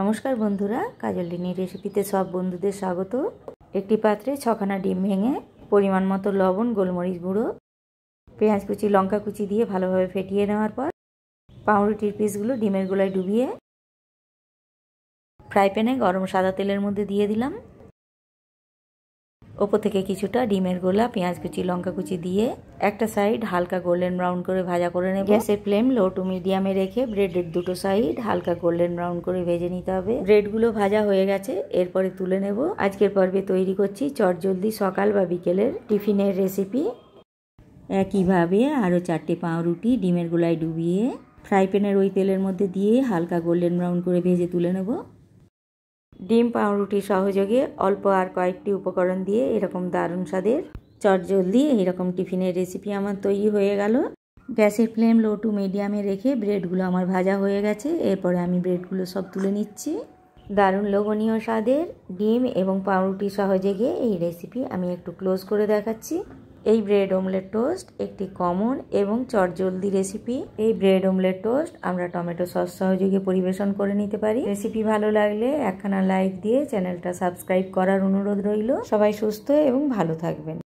নমস্কার বন্ধুরা কাজলিনী রেসিপিতে সব বন্ধুদের স্বাগত একটি পাত্রে ছখানা ডিম ভেঙে পরিমাণ মতো লবণ গোলমরিচ গুঁড়ো পেঁয়াজ কুচি লঙ্কা কুচি দিয়ে ভালোভাবে ফেটিয়ে নেওয়ার পর পাউরুটির পিসগুলো ডিমের গোলায় ডুবিয়ে ফ্রাই প্যানে গরম সাদা তেলের মধ্যে দিয়ে দিলাম ওপর থেকে কিছুটা ডিমের গোলা পেঁয়াজ কুচি লঙ্কা কুচি দিয়ে একটা সাইড হালকা গোল্ডেন ব্রাউন করে ভাজা করে নেব গ্যাসের ফ্লেম লো টু মিডিয়ামে রেখে ব্রেডের দুটো সাইড হালকা গোল্ডেন ব্রাউন করে ভেজে নিতে হবে ব্রেডগুলো ভাজা হয়ে গেছে এরপরে তুলে নেব আজকের পর্বে তৈরি করছি চটজলদি সকাল বা বিকেলের টিফিনের রেসিপি একইভাবে আরও চারটে রুটি ডিমের গোলায় ডুবিয়ে ফ্রাই প্যানের ওই তেলের মধ্যে দিয়ে হালকা গোল্ডেন ব্রাউন করে ভেজে তুলে নেবো ডিম পাউরুটি সহযোগে অল্প আর কয়েকটি উপকরণ দিয়ে এরকম দারুণ স্বাদের চটজলদি এরকম টিফিনের রেসিপি আমার তৈরি হয়ে গেল গ্যাসের ফ্লেম লো টু মিডিয়ামে রেখে ব্রেডগুলো আমার ভাজা হয়ে গেছে এরপরে আমি ব্রেডগুলো সব তুলে নিচ্ছি দারুণ লোভনীয় স্বাদের ডিম এবং পাউরুটি সহযোগে এই রেসিপি আমি একটু ক্লোজ করে দেখাচ্ছি এই ব্রেড অমলেট টোস্ট একটি কমন এবং চটজলদি রেসিপি এই ব্রেড অমলেট টোস্ট আমরা টমেটো সস সহযোগে পরিবেশন করে নিতে পারি রেসিপি ভালো লাগলে একখানা লাইক দিয়ে চ্যানেলটা সাবস্ক্রাইব করার অনুরোধ রইল সবাই সুস্থ এবং ভালো থাকবেন